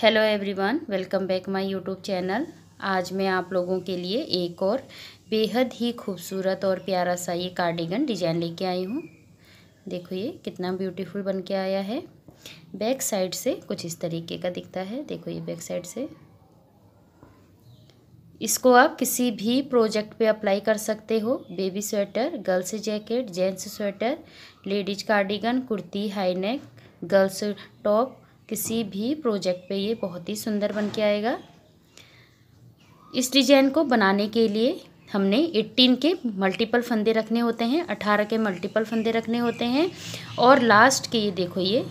hello everyone welcome back my YouTube channel आज मैं आप लोगों के लिए एक और बेहद ही खूबसूरत और प्यारा सा ये कार्डिगन डिजाइन लेके आई हूँ देखो ये कितना ब्यूटीफुल बन के आया है बैक साइड से कुछ इस तरीके का दिखता है देखो ये बैक साइड से इसको आप किसी भी प्रोजेक्ट पे अप्लाई कर सकते हो baby sweater girls jacket gents sweater ladies cardigan kurti high neck girls top किसी भी प्रोजेक्ट पे ये बहुत ही सुंदर बन के आएगा इस डिजाइन को बनाने के लिए हमने 18 के मल्टीपल फंदे रखने होते हैं 18 के मल्टीपल फंदे रखने होते हैं और लास्ट के ये देखो ये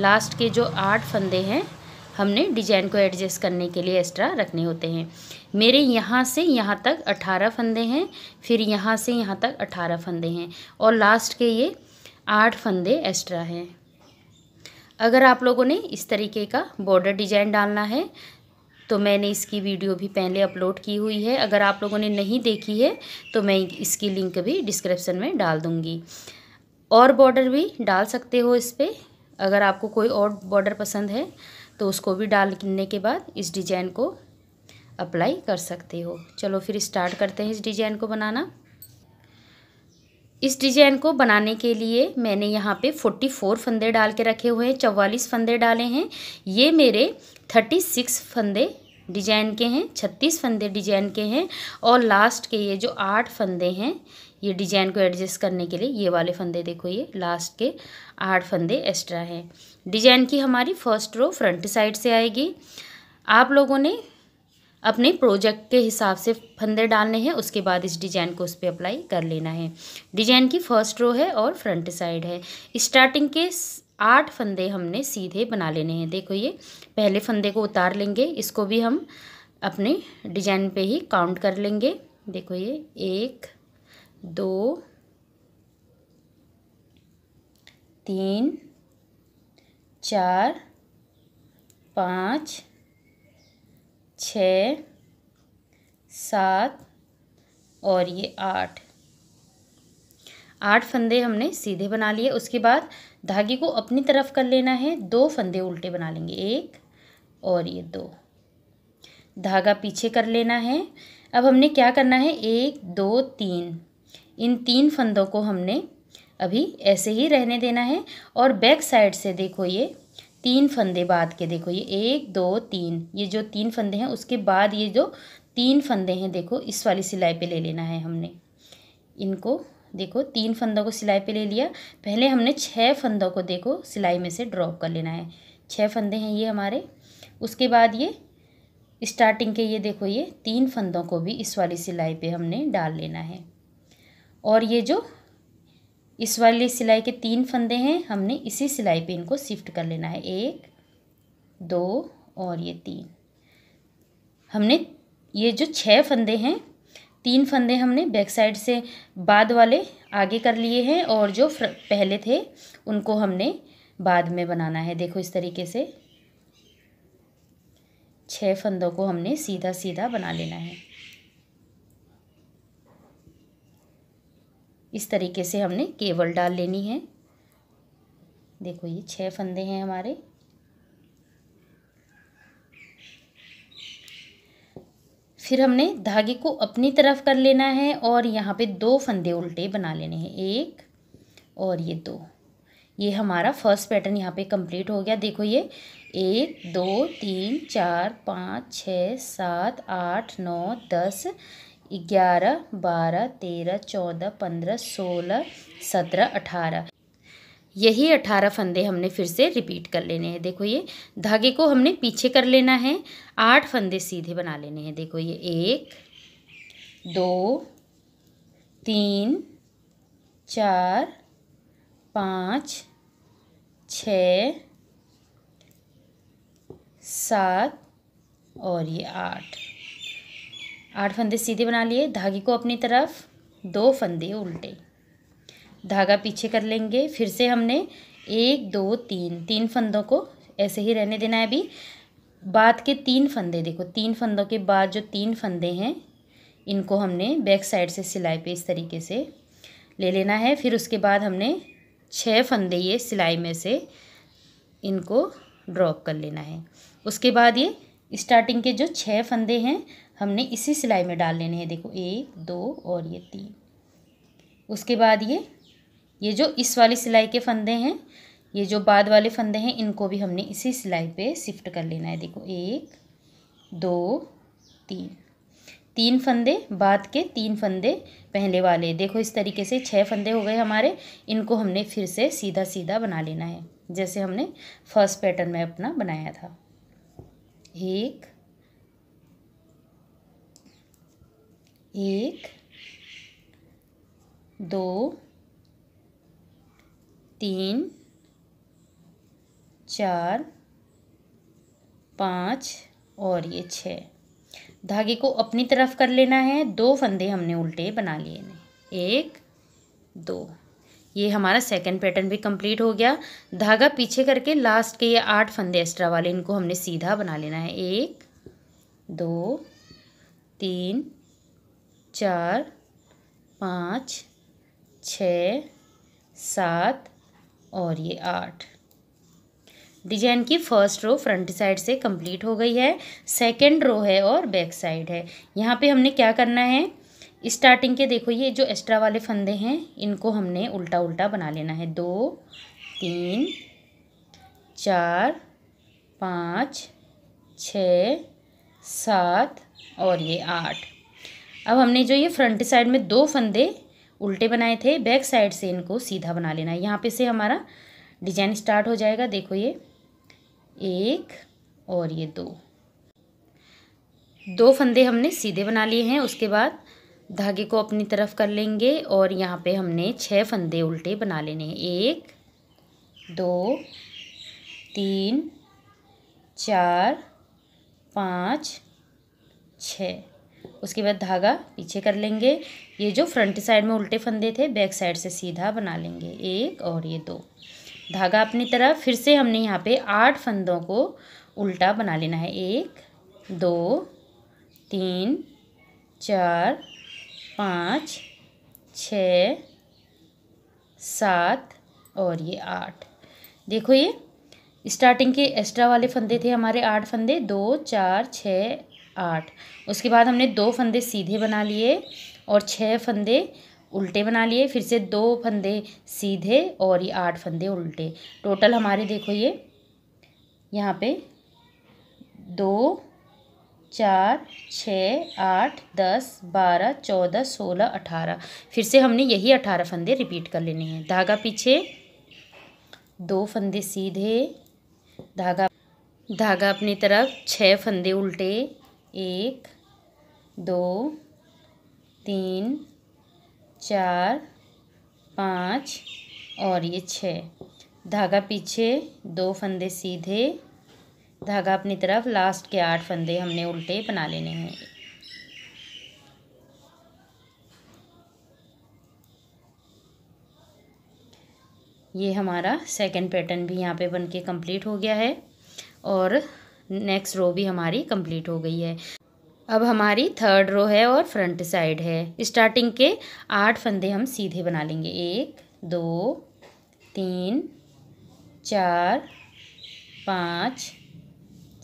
लास्ट के जो आठ फंदे हैं हमने डिजाइन को एडजस्ट करने के लिए एक्स्ट्रा रखने होते हैं मेरे यहाँ से यहाँ तक अठारह फंदे हैं फिर यहाँ से यहाँ तक अठारह फंदे हैं और लास्ट के ये आठ फंदे एक्स्ट्रा हैं अगर आप लोगों ने इस तरीके का बॉर्डर डिजाइन डालना है तो मैंने इसकी वीडियो भी पहले अपलोड की हुई है अगर आप लोगों ने नहीं देखी है तो मैं इसकी लिंक भी डिस्क्रिप्शन में डाल दूँगी और बॉर्डर भी डाल सकते हो इस पर अगर आपको कोई और बॉर्डर पसंद है तो उसको भी डालने के बाद इस डिज़ाइन को अप्लाई कर सकते हो चलो फिर स्टार्ट करते हैं इस डिज़ाइन को बनाना इस डिजाइन को बनाने के लिए मैंने यहाँ पे 44 फंदे डाल के रखे हुए हैं चवालीस फंदे डाले हैं ये मेरे 36 फंदे डिजाइन के हैं 36 फंदे डिजाइन के हैं और लास्ट के ये जो आठ फंदे हैं ये डिजाइन को एडजस्ट करने के लिए ये वाले फंदे देखो ये लास्ट के आठ फंदे एक्स्ट्रा हैं डिजाइन की हमारी फर्स्ट रो फ्रंट साइड से आएगी आप लोगों ने अपने प्रोजेक्ट के हिसाब से फंदे डालने हैं उसके बाद इस डिजाइन को उस पर अप्लाई कर लेना है डिजाइन की फर्स्ट रो है और फ्रंट साइड है स्टार्टिंग के आठ फंदे हमने सीधे बना लेने हैं देखो ये पहले फंदे को उतार लेंगे इसको भी हम अपने डिजाइन पे ही काउंट कर लेंगे देखो ये एक दो तीन चार पाँच छ सात और ये आठ आठ फंदे हमने सीधे बना लिए उसके बाद धागे को अपनी तरफ कर लेना है दो फंदे उल्टे बना लेंगे एक और ये दो धागा पीछे कर लेना है अब हमने क्या करना है एक दो तीन इन तीन फंदों को हमने अभी ऐसे ही रहने देना है और बैक साइड से देखो ये तीन फंदे बाद के देखो ये एक दो तीन ये जो तीन फंदे हैं उसके बाद ये जो तीन फंदे हैं देखो इस वाली सिलाई पे ले लेना है हमने इनको देखो तीन फंदों को सिलाई पे ले लिया पहले हमने छः फंदों को देखो सिलाई में से ड्रॉप कर लेना है छः फंदे हैं ये हमारे उसके बाद ये स्टार्टिंग के ये देखो ये तीन फंदों को भी इस वाली सिलाई पे हमने डाल लेना है और ये जो इस वाली सिलाई के तीन फंदे हैं हमने इसी सिलाई पे इनको शिफ्ट कर लेना है एक दो और ये तीन हमने ये जो छः फंदे हैं तीन फंदे हमने बैक साइड से बाद वाले आगे कर लिए हैं और जो पहले थे उनको हमने बाद में बनाना है देखो इस तरीके से छः फंदों को हमने सीधा सीधा बना लेना है इस तरीके से हमने केवल डाल लेनी है देखो ये छह फंदे हैं हमारे फिर हमने धागे को अपनी तरफ कर लेना है और यहाँ पे दो फंदे उल्टे बना लेने हैं एक और ये दो ये हमारा फर्स्ट पैटर्न यहाँ पे कंप्लीट हो गया देखो ये एक दो तीन चार पाँच छ सात आठ नौ दस ग्यारह बारह तेरह चौदह पंद्रह सोलह सत्रह अठारह यही अठारह फंदे हमने फिर से रिपीट कर लेने हैं देखो ये धागे को हमने पीछे कर लेना है आठ फंदे सीधे बना लेने हैं देखो ये एक दो तीन चार पाँच छ सात और ये आठ आठ फंदे सीधे बना लिए धागे को अपनी तरफ दो फंदे उल्टे धागा पीछे कर लेंगे फिर से हमने एक दो तीन तीन फंदों को ऐसे ही रहने देना है अभी बाद के तीन फंदे देखो तीन फंदों के बाद जो तीन फंदे हैं इनको हमने बैक साइड से सिलाई पे इस तरीके से ले लेना है फिर उसके बाद हमने छः फंदे ये सिलाई में से इनको ड्रॉप कर लेना है उसके बाद ये स्टार्टिंग के जो छः फंदे हैं हमने इसी सिलाई में डाल लेने हैं देखो एक दो और ये तीन उसके बाद ये ये जो इस वाली सिलाई के फंदे हैं ये जो बाद वाले फंदे हैं इनको भी हमने इसी सिलाई पे शिफ्ट कर लेना है देखो एक दो तीन तीन फंदे बाद के तीन फंदे पहले वाले देखो इस तरीके से छः फंदे हो गए हमारे इनको हमने फिर से सीधा सीधा बना लेना है जैसे हमने फर्स्ट पैटर्न में अपना बनाया था एक एक दो तीन चार पाँच और ये छः धागे को अपनी तरफ कर लेना है दो फंदे हमने उल्टे बना लिए एक दो ये हमारा सेकंड पैटर्न भी कंप्लीट हो गया धागा पीछे करके लास्ट के ये आठ फंदे एक्स्ट्रा वाले इनको हमने सीधा बना लेना है एक दो तीन चार पाँच छ सात और ये आठ डिजाइन की फर्स्ट रो फ्रंट साइड से कंप्लीट हो गई है सेकंड रो है और बैक साइड है यहाँ पे हमने क्या करना है स्टार्टिंग के देखो ये जो एक्स्ट्रा वाले फंदे हैं इनको हमने उल्टा उल्टा बना लेना है दो तीन चार पाँच छ सात और ये आठ अब हमने जो ये फ्रंट साइड में दो फंदे उल्टे बनाए थे बैक साइड से इनको सीधा बना लेना है यहाँ पे से हमारा डिजाइन स्टार्ट हो जाएगा देखो ये एक और ये दो दो फंदे हमने सीधे बना लिए हैं उसके बाद धागे को अपनी तरफ कर लेंगे और यहाँ पे हमने छः फंदे उल्टे बना लेने हैं एक दो तीन चार पाँच छः उसके बाद धागा पीछे कर लेंगे ये जो फ्रंट साइड में उल्टे फंदे थे बैक साइड से सीधा बना लेंगे एक और ये दो धागा अपनी तरफ फिर से हमने यहाँ पे आठ फंदों को उल्टा बना लेना है एक दो तीन चार पाँच छ सात और ये आठ देखो ये स्टार्टिंग के एक्स्ट्रा वाले फंदे थे हमारे आठ फंदे दो चार छः आठ उसके बाद हमने दो फंदे सीधे बना लिए और छः फंदे उल्टे बना लिए फिर से दो फंदे सीधे और ये आठ फंदे उल्टे टोटल हमारे देखो ये यहाँ पे दो चार छः आठ दस बारह चौदह सोलह अठारह फिर से हमने यही अठारह फंदे रिपीट कर लेने हैं धागा पीछे दो फंदे सीधे धागा धागा अपनी तरफ छः फंदे उल्टे एक दो तीन चार पाँच और ये छः धागा पीछे दो फंदे सीधे धागा अपनी तरफ लास्ट के आठ फंदे हमने उल्टे बना लेने हैं ये हमारा सेकंड पैटर्न भी यहाँ पे बन के कम्प्लीट हो गया है और नेक्स्ट रो भी हमारी कंप्लीट हो गई है अब हमारी थर्ड रो है और फ्रंट साइड है स्टार्टिंग के आठ फंदे हम सीधे बना लेंगे एक दो तीन चार पाँच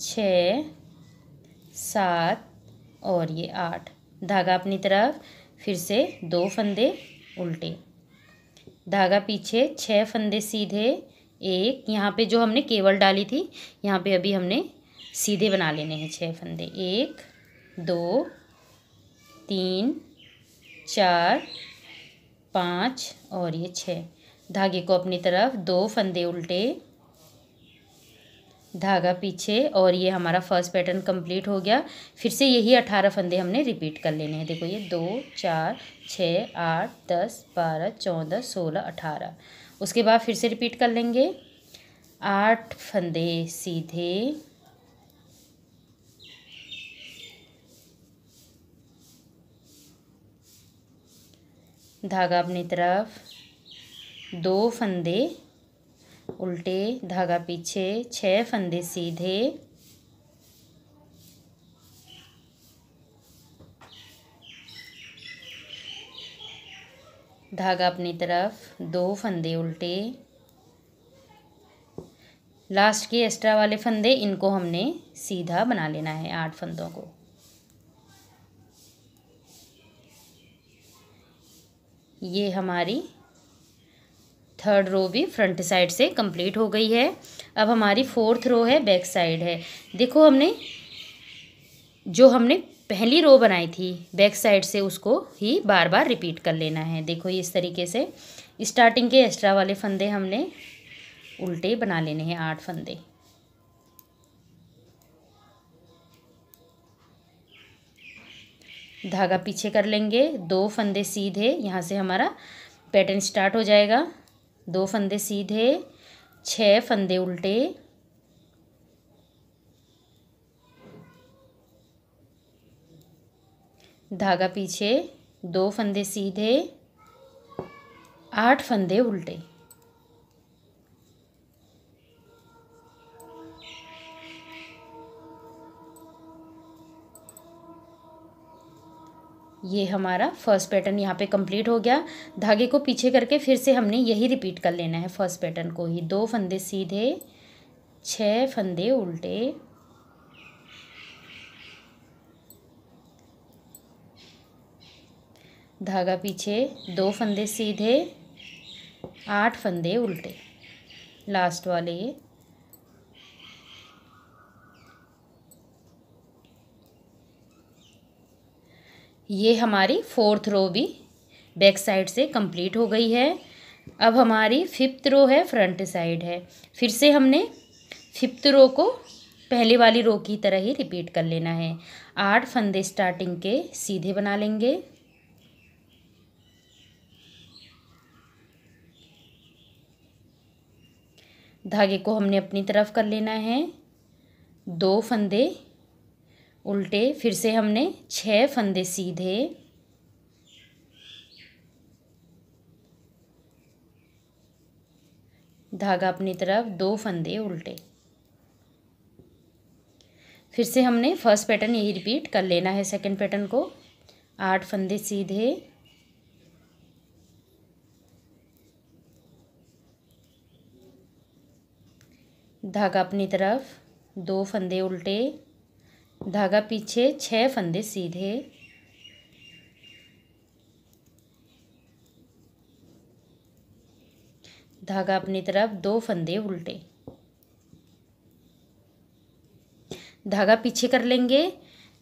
छ सात और ये आठ धागा अपनी तरफ फिर से दो फंदे उल्टे धागा पीछे छः फंदे सीधे एक यहाँ पे जो हमने केवल डाली थी यहाँ पे अभी हमने सीधे बना लेने हैं छः फंदे एक दो तीन चार पाँच और ये छः धागे को अपनी तरफ दो फंदे उल्टे धागा पीछे और ये हमारा फर्स्ट पैटर्न कंप्लीट हो गया फिर से यही अठारह फंदे हमने रिपीट कर लेने हैं देखो ये दो चार छः आठ दस बारह चौदह सोलह अठारह उसके बाद फिर से रिपीट कर लेंगे आठ फंदे सीधे धागा अपनी तरफ दो फंदे उल्टे धागा पीछे छः फंदे सीधे धागा अपनी तरफ दो फंदे उल्टे लास्ट के एक्स्ट्रा वाले फंदे इनको हमने सीधा बना लेना है आठ फंदों को ये हमारी थर्ड रो भी फ्रंट साइड से कंप्लीट हो गई है अब हमारी फोर्थ रो है बैक साइड है देखो हमने जो हमने पहली रो बनाई थी बैक साइड से उसको ही बार बार रिपीट कर लेना है देखो इस तरीके से स्टार्टिंग के एक्स्ट्रा वाले फंदे हमने उल्टे बना लेने हैं आठ फंदे धागा पीछे कर लेंगे दो फंदे सीधे यहाँ से हमारा पैटर्न स्टार्ट हो जाएगा दो फंदे सीधे छः फंदे उल्टे धागा पीछे दो फंदे सीधे आठ फंदे उल्टे ये हमारा फर्स्ट पैटर्न यहाँ पे कंप्लीट हो गया धागे को पीछे करके फिर से हमने यही रिपीट कर लेना है फर्स्ट पैटर्न को ही दो फंदे सीधे छः फंदे उल्टे धागा पीछे दो फंदे सीधे आठ फंदे उल्टे लास्ट वाले ये ये हमारी फोर्थ रो भी बैक साइड से कंप्लीट हो गई है अब हमारी फिफ्थ रो है फ्रंट साइड है फिर से हमने फिफ्थ रो को पहले वाली रो की तरह ही रिपीट कर लेना है आठ फंदे स्टार्टिंग के सीधे बना लेंगे धागे को हमने अपनी तरफ कर लेना है दो फंदे उल्टे फिर से हमने छः फंदे सीधे धागा अपनी तरफ दो फंदे उल्टे फिर से हमने फर्स्ट पैटर्न यही रिपीट कर लेना है सेकंड पैटर्न को आठ फंदे सीधे धागा अपनी तरफ दो फंदे उल्टे धागा पीछे छः फंदे सीधे धागा अपनी तरफ दो फंदे उल्टे धागा पीछे कर लेंगे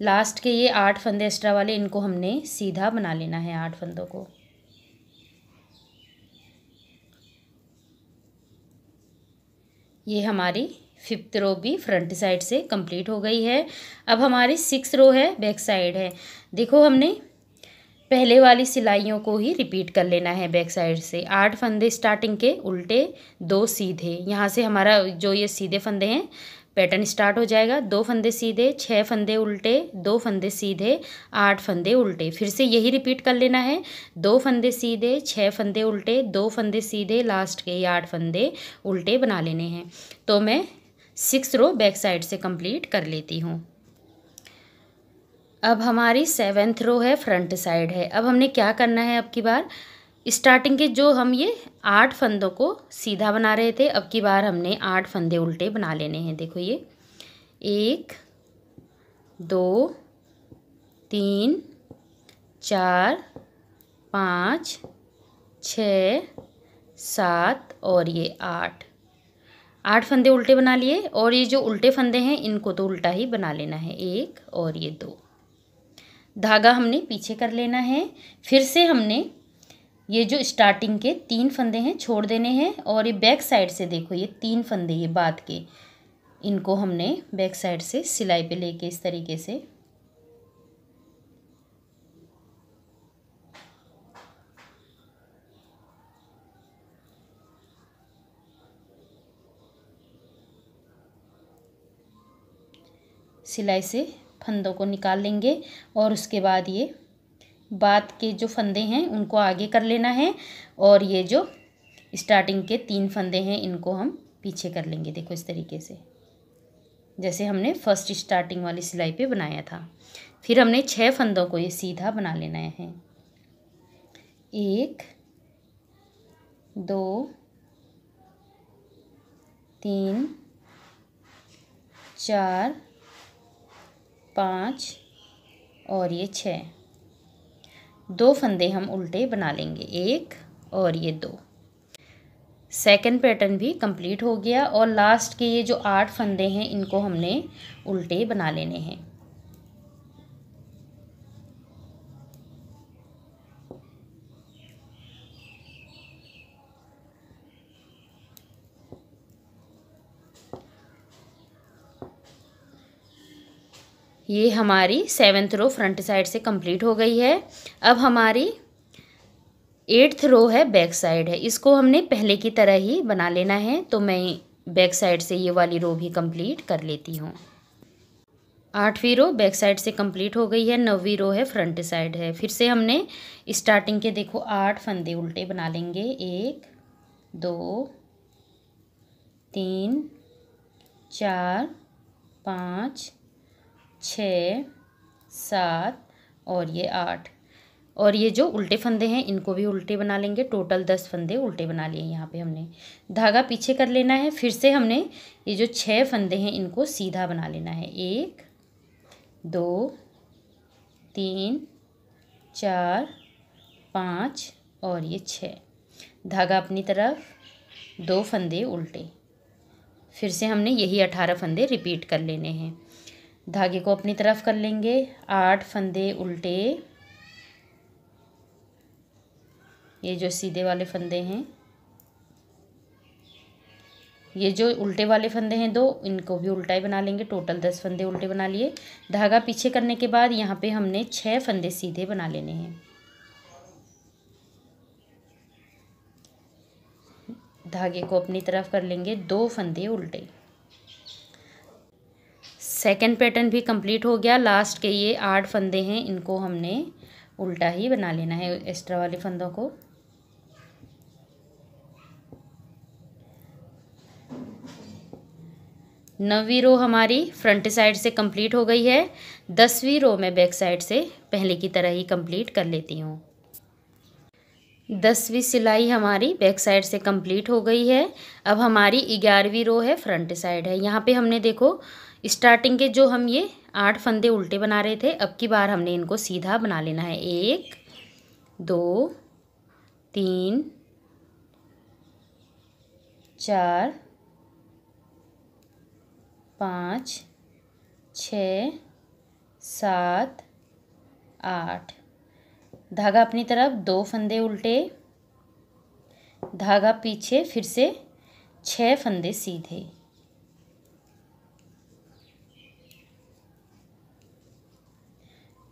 लास्ट के ये आठ फंदे एक्स्ट्रा वाले इनको हमने सीधा बना लेना है आठ फंदों को ये हमारी फिफ्थ रो भी फ्रंट साइड से कंप्लीट हो गई है अब हमारी सिक्स रो है बैक साइड है देखो हमने पहले वाली सिलाइयों को ही रिपीट कर लेना है बैक साइड से आठ फंदे स्टार्टिंग के उल्टे दो सीधे यहाँ से हमारा जो ये सीधे फंदे हैं पैटर्न स्टार्ट हो जाएगा दो फंदे सीधे छः फंदे उल्टे दो फंदे सीधे आठ फंदे उल्टे फिर से यही रिपीट कर लेना है दो फंदे सीधे छः फंदे उल्टे दो फंदे सीधे लास्ट के ही आठ फंदे उल्टे बना लेने हैं तो मैं सिक्स रो बैक साइड से कंप्लीट कर लेती हूँ अब हमारी सेवेंथ रो है फ्रंट साइड है अब हमने क्या करना है अब की बार स्टार्टिंग के जो हम ये आठ फंदों को सीधा बना रहे थे अब की बार हमने आठ फंदे उल्टे बना लेने हैं देखो ये एक दो तीन चार पाँच छ सात और ये आठ आठ फंदे उल्टे बना लिए और ये जो उल्टे फंदे हैं इनको तो उल्टा ही बना लेना है एक और ये दो धागा हमने पीछे कर लेना है फिर से हमने ये जो स्टार्टिंग के तीन फंदे हैं छोड़ देने हैं और ये बैक साइड से देखो ये तीन फंदे ये बाद के इनको हमने बैक साइड से सिलाई पे लेके इस तरीके से सिलाई से फंदों को निकाल लेंगे और उसके बाद ये बात के जो फंदे हैं उनको आगे कर लेना है और ये जो स्टार्टिंग के तीन फंदे हैं इनको हम पीछे कर लेंगे देखो इस तरीके से जैसे हमने फर्स्ट स्टार्टिंग वाली सिलाई पे बनाया था फिर हमने छः फंदों को ये सीधा बना लेना है एक दो तीन चार पाँच और ये छः दो फंदे हम उल्टे बना लेंगे एक और ये दो सेकंड पैटर्न भी कंप्लीट हो गया और लास्ट के ये जो आठ फंदे हैं इनको हमने उल्टे बना लेने हैं ये हमारी सेवन्थ रो फ्रंट साइड से कंप्लीट हो गई है अब हमारी एट्थ रो है बैक साइड है इसको हमने पहले की तरह ही बना लेना है तो मैं बैक साइड से ये वाली रो भी कंप्लीट कर लेती हूँ आठवीं रो बैक साइड से कंप्लीट हो गई है नौवीं रो है फ्रंट साइड है फिर से हमने स्टार्टिंग के देखो आठ फंदे उल्टे बना लेंगे एक दो तीन चार पाँच छ सात और ये आठ और ये जो उल्टे फंदे हैं इनको भी उल्टे बना लेंगे टोटल दस फंदे उल्टे बना लिए यहाँ पे हमने धागा पीछे कर लेना है फिर से हमने ये जो छः फंदे हैं इनको सीधा बना लेना है एक दो तीन चार पाँच और ये छः धागा अपनी तरफ दो फंदे उल्टे फिर से हमने यही अठारह फंदे रिपीट कर लेने हैं धागे को अपनी तरफ कर लेंगे आठ फंदे उल्टे ये जो सीधे वाले फंदे हैं ये जो उल्टे वाले फंदे हैं दो इनको भी उल्टा ही बना लेंगे टोटल दस फंदे उल्टे बना लिए धागा पीछे करने के बाद यहाँ पे हमने छः फंदे सीधे बना लेने हैं धागे को अपनी तरफ कर लेंगे दो फंदे उल्टे सेकेंड पैटर्न भी कंप्लीट हो गया लास्ट के ये आठ फंदे हैं इनको हमने उल्टा ही बना लेना है एक्स्ट्रा वाले फंदों को नवी रो हमारी फ्रंट साइड से कंप्लीट हो गई है दसवीं रो मैं बैक साइड से पहले की तरह ही कंप्लीट कर लेती हूँ दसवीं सिलाई हमारी बैक साइड से कंप्लीट हो गई है अब हमारी ग्यारहवीं रो है फ्रंट साइड है यहाँ पे हमने देखो स्टार्टिंग के जो हम ये आठ फंदे उल्टे बना रहे थे अब की बार हमने इनको सीधा बना लेना है एक दो तीन चार पाँच छ सात आठ धागा अपनी तरफ दो फंदे उल्टे धागा पीछे फिर से छः फंदे सीधे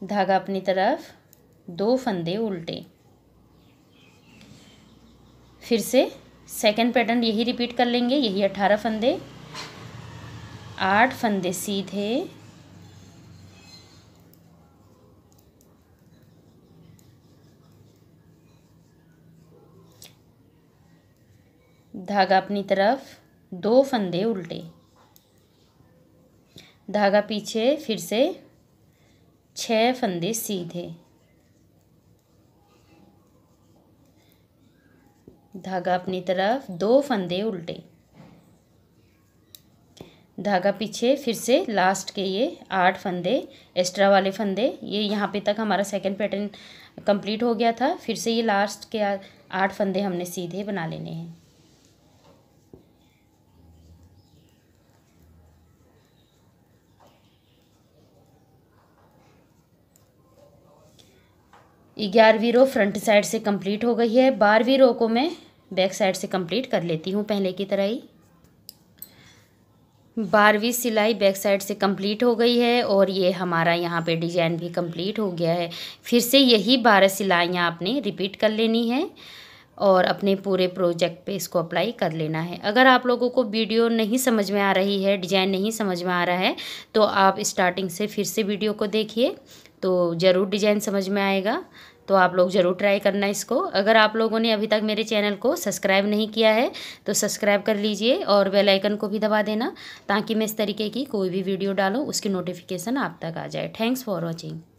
धागा अपनी तरफ दो फंदे उल्टे फिर से सेकेंड पैटर्न यही रिपीट कर लेंगे यही अठारह फंदे आठ फंदे सीधे धागा अपनी तरफ दो फंदे उल्टे धागा पीछे फिर से छः फंदे सीधे धागा अपनी तरफ दो फंदे उल्टे धागा पीछे फिर से लास्ट के ये आठ फंदे एक्स्ट्रा वाले फंदे ये यहाँ पे तक हमारा सेकंड पैटर्न कंप्लीट हो गया था फिर से ये लास्ट के आठ फंदे हमने सीधे बना लेने हैं ग्यारहवीं रो फ्रंट साइड से कंप्लीट हो गई है बारहवीं रो को मैं बैक साइड से कंप्लीट कर लेती हूँ पहले की तरह ही बारहवीं सिलाई बैक साइड से कंप्लीट हो गई है और ये हमारा यहाँ पे डिजाइन भी कंप्लीट हो गया है फिर से यही बारह सिलाइयाँ आपने रिपीट कर लेनी है और अपने पूरे प्रोजेक्ट पे इसको अप्लाई कर लेना है अगर आप लोगों को वीडियो नहीं समझ में आ रही है डिज़ाइन नहीं समझ में आ रहा है तो आप स्टार्टिंग से फिर से वीडियो को देखिए तो ज़रूर डिज़ाइन समझ में आएगा तो आप लोग ज़रूर ट्राई करना इसको अगर आप लोगों ने अभी तक मेरे चैनल को सब्सक्राइब नहीं किया है तो सब्सक्राइब कर लीजिए और बेल आइकन को भी दबा देना ताकि मैं इस तरीके की कोई भी वीडियो डालूँ उसकी नोटिफिकेशन आप तक आ जाए थैंक्स फॉर वॉचिंग